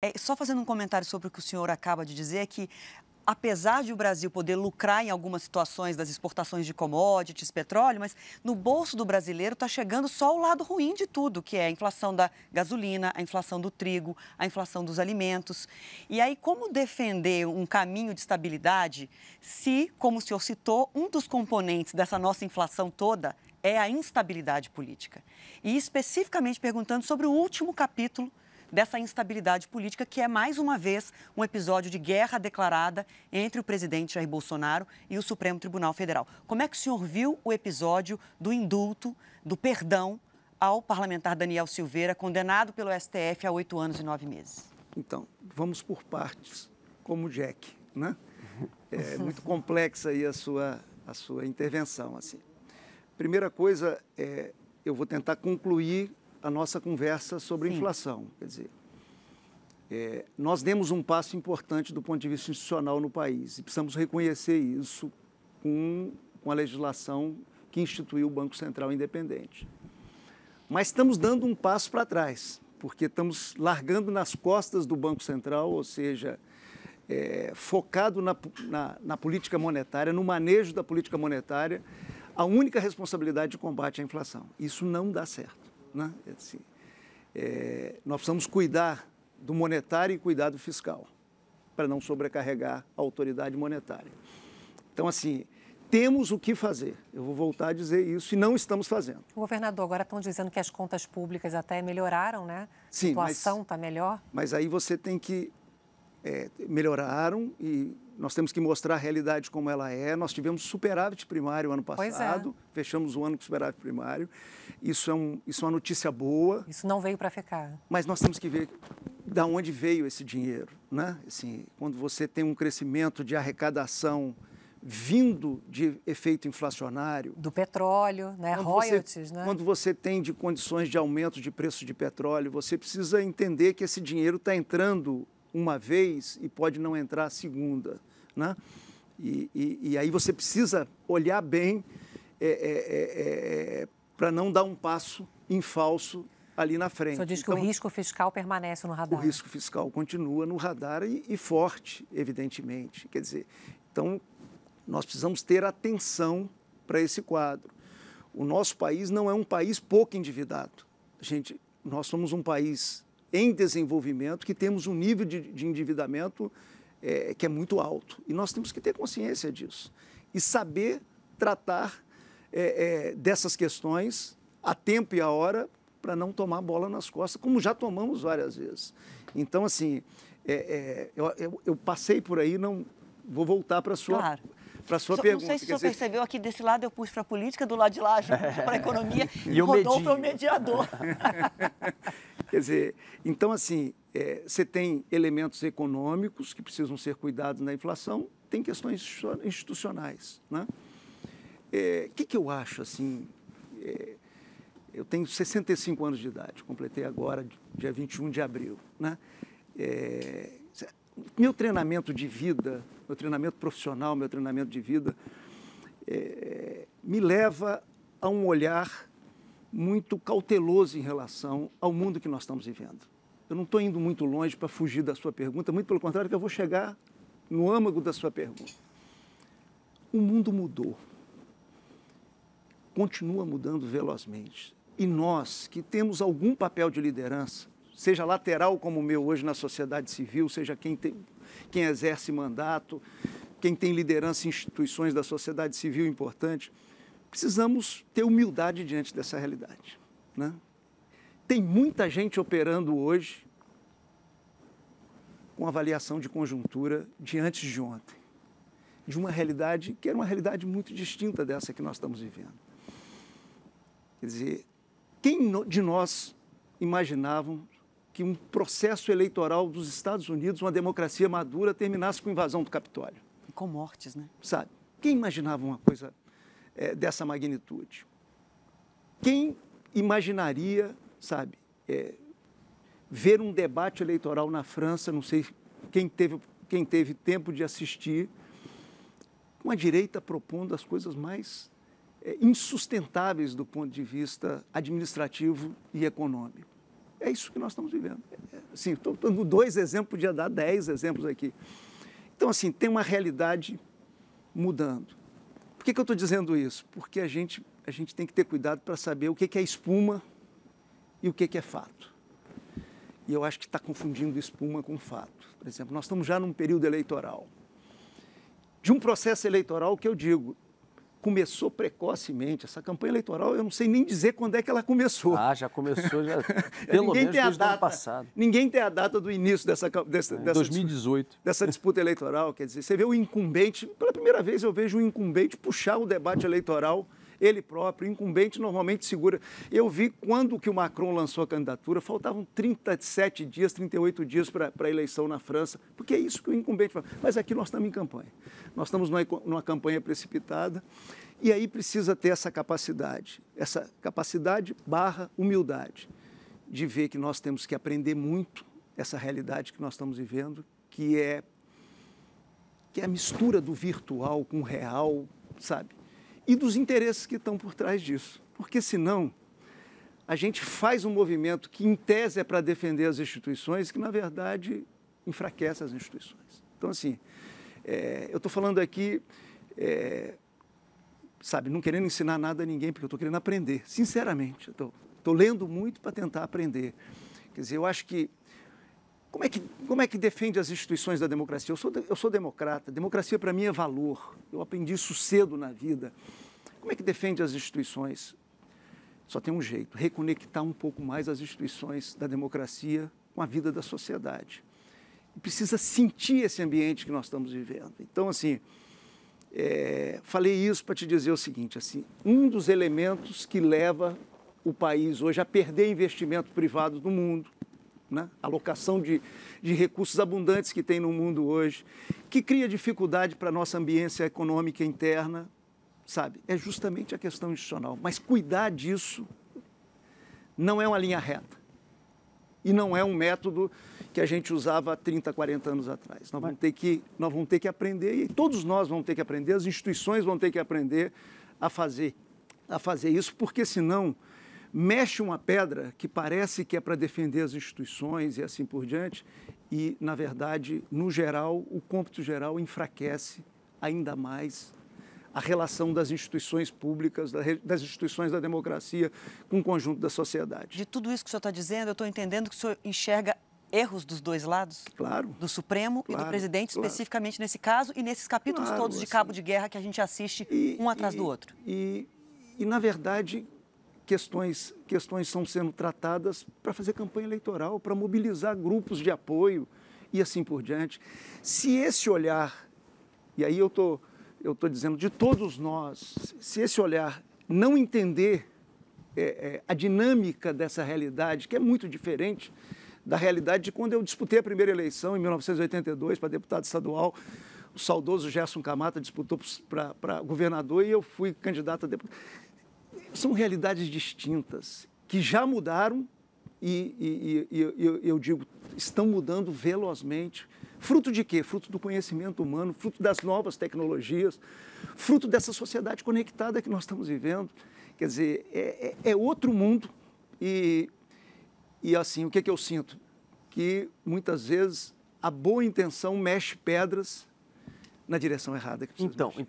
É, só fazendo um comentário sobre o que o senhor acaba de dizer, que apesar de o Brasil poder lucrar em algumas situações das exportações de commodities, petróleo, mas no bolso do brasileiro está chegando só o lado ruim de tudo, que é a inflação da gasolina, a inflação do trigo, a inflação dos alimentos. E aí, como defender um caminho de estabilidade se, como o senhor citou, um dos componentes dessa nossa inflação toda é a instabilidade política? E especificamente perguntando sobre o último capítulo dessa instabilidade política, que é mais uma vez um episódio de guerra declarada entre o presidente Jair Bolsonaro e o Supremo Tribunal Federal. Como é que o senhor viu o episódio do indulto, do perdão ao parlamentar Daniel Silveira, condenado pelo STF a oito anos e nove meses? Então, vamos por partes, como Jack, né? É muito complexa aí a sua, a sua intervenção, assim. Primeira coisa, é, eu vou tentar concluir a nossa conversa sobre Sim. inflação. Quer dizer, é, nós demos um passo importante do ponto de vista institucional no país e precisamos reconhecer isso com, com a legislação que instituiu o Banco Central Independente. Mas estamos dando um passo para trás, porque estamos largando nas costas do Banco Central, ou seja, é, focado na, na, na política monetária, no manejo da política monetária, a única responsabilidade de combate à inflação. Isso não dá certo. Né? É assim, é, nós precisamos cuidar do monetário e cuidar do fiscal, para não sobrecarregar a autoridade monetária. Então, assim, temos o que fazer. Eu vou voltar a dizer isso e não estamos fazendo. O governador, agora estão dizendo que as contas públicas até melhoraram, né? Sim, a situação está melhor. Mas aí você tem que. É, melhoraram e nós temos que mostrar a realidade como ela é. Nós tivemos superávit primário ano é. passado, é. fechamos o ano com superávit primário. Isso é, um, isso é uma notícia boa. Isso não veio para ficar. Mas nós temos que ver da onde veio esse dinheiro, né? Assim, quando você tem um crescimento de arrecadação vindo de efeito inflacionário do petróleo, né, royalties, você, né? Quando você tem de condições de aumento de preço de petróleo, você precisa entender que esse dinheiro está entrando uma vez e pode não entrar a segunda né? E, e, e aí você precisa olhar bem é, é, é, é para não dar um passo em falso ali na frente. Só diz que o então, risco fiscal permanece no radar. O risco fiscal continua no radar e, e forte, evidentemente. Quer dizer, então nós precisamos ter atenção para esse quadro. O nosso país não é um país pouco endividado. Gente, nós somos um país em desenvolvimento que temos um nível de, de endividamento é, que é muito alto. E nós temos que ter consciência disso e saber tratar é, é, dessas questões a tempo e a hora para não tomar bola nas costas, como já tomamos várias vezes. Então, assim, é, é, eu, eu, eu, passei por aí, não vou voltar para a sua claro para sua so, pergunta. Não sei se o senhor dizer... percebeu aqui desse lado eu pus para a política, do lado de lá para a economia e o Rodolfo é o mediador. quer dizer, então assim, é, você tem elementos econômicos que precisam ser cuidados na inflação, tem questões institucionais. O né? é, que, que eu acho assim? É, eu tenho 65 anos de idade, completei agora, dia 21 de abril. Né? É, meu treinamento de vida, meu treinamento profissional, meu treinamento de vida, é, me leva a um olhar muito cauteloso em relação ao mundo que nós estamos vivendo. Eu não estou indo muito longe para fugir da sua pergunta, muito pelo contrário, que eu vou chegar no âmago da sua pergunta. O mundo mudou. Continua mudando velozmente. E nós, que temos algum papel de liderança, seja lateral como o meu hoje na sociedade civil, seja quem, tem, quem exerce mandato, quem tem liderança em instituições da sociedade civil importante, precisamos ter humildade diante dessa realidade. Né? Tem muita gente operando hoje com avaliação de conjuntura de antes de ontem, de uma realidade que era uma realidade muito distinta dessa que nós estamos vivendo. Quer dizer, quem de nós imaginava que um processo eleitoral dos Estados Unidos, uma democracia madura, terminasse com a invasão do Capitólio? com mortes, né? Sabe? Quem imaginava uma coisa é, dessa magnitude? Quem imaginaria sabe? É, ver um debate eleitoral na França, não sei quem teve, quem teve tempo de assistir, uma direita propondo as coisas mais é, insustentáveis do ponto de vista administrativo e econômico. É isso que nós estamos vivendo. É, assim, é, estou dando dois exemplos, podia dar dez exemplos aqui. Então, assim, tem uma realidade mudando. Por que, que eu estou dizendo isso? Porque a gente, a gente tem que ter cuidado para saber o que, que é espuma e o que, é fato. E eu acho que está confundindo espuma com fato. Por exemplo, nós estamos já num período eleitoral. De um processo eleitoral que eu digo, começou precocemente. Essa campanha eleitoral, eu não sei nem dizer quando é que ela começou. Ah, já começou, já, pelo ninguém menos tem a data, passado. Ninguém tem a data do início dessa... dessa, é, dessa 2018. Disputa, dessa disputa eleitoral, quer dizer, você vê o incumbente, pela primeira vez eu vejo um incumbente puxar o debate eleitoral ele próprio, incumbente normalmente segura. Eu vi quando que o Macron lançou a candidatura, faltavam 37 dias, 38 dias para a eleição na França, porque é isso que o incumbente fala. Mas aqui nós estamos em campanha. Nós estamos numa, numa campanha precipitada. E aí precisa ter essa capacidade, essa capacidade barra humildade, de ver que nós temos que aprender muito essa realidade que nós estamos vivendo, que é que é a mistura do virtual com o real, sabe? e dos interesses que estão por trás disso. Porque senão a gente faz um movimento que em tese é para defender as instituições, que na verdade enfraquece as instituições. Então assim, é, eu estou falando aqui, é, sabe, não querendo ensinar nada a ninguém, porque eu estou querendo aprender, sinceramente. Estou lendo muito para tentar aprender. Quer dizer, eu acho que como é, que, como é que defende as instituições da democracia? Eu sou, eu sou democrata, democracia para mim é valor, eu aprendi isso cedo na vida. Como é que defende as instituições? Só tem um jeito: reconectar um pouco mais as instituições da democracia com a vida da sociedade. E precisa sentir esse ambiente que nós estamos vivendo. Então, assim, é, falei isso para te dizer o seguinte: assim, um dos elementos que leva o país hoje a perder investimento privado do mundo né? alocação de, de recursos abundantes que tem no mundo hoje, que cria dificuldade para a nossa ambiência econômica interna, sabe? É justamente a questão institucional. Mas cuidar disso não é uma linha reta. E não é um método que a gente usava há 30, 40 anos atrás. Nós vamos ter que, nós vamos ter que aprender, e todos nós vamos ter que aprender, as instituições vão ter que aprender a fazer, a fazer isso, porque senão mexe uma pedra que parece que é para defender as instituições e assim por diante, e, na verdade, no geral, o cômputo geral enfraquece ainda mais a relação das instituições públicas, das instituições da democracia com o conjunto da sociedade. De tudo isso que o senhor está dizendo, eu estou entendendo que o senhor enxerga erros dos dois lados? Claro. Do Supremo claro, e do presidente, claro. especificamente nesse caso e nesses capítulos claro, todos de assim. cabo de guerra que a gente assiste e, um atrás e, do outro. E, e, na verdade, questões, questões são sendo tratadas para fazer campanha eleitoral, para mobilizar grupos de apoio e assim por diante. Se esse olhar, e aí eu estou eu tô dizendo de todos nós, se esse olhar não entender é, é, a dinâmica dessa realidade, que é muito diferente da realidade de quando eu disputei a primeira eleição em 1982 para deputado estadual, o saudoso Gerson Camata disputou para governador e eu fui candidato a deputado são realidades distintas que já mudaram e, e, e eu, eu digo, estão mudando velozmente. Fruto de quê? Fruto do conhecimento humano, fruto das novas tecnologias, fruto dessa sociedade conectada que nós estamos vivendo. Quer dizer, é, é, é outro mundo e, e assim, o que, é que eu sinto? Que muitas vezes a boa intenção mexe pedras na direção errada. então, mexer.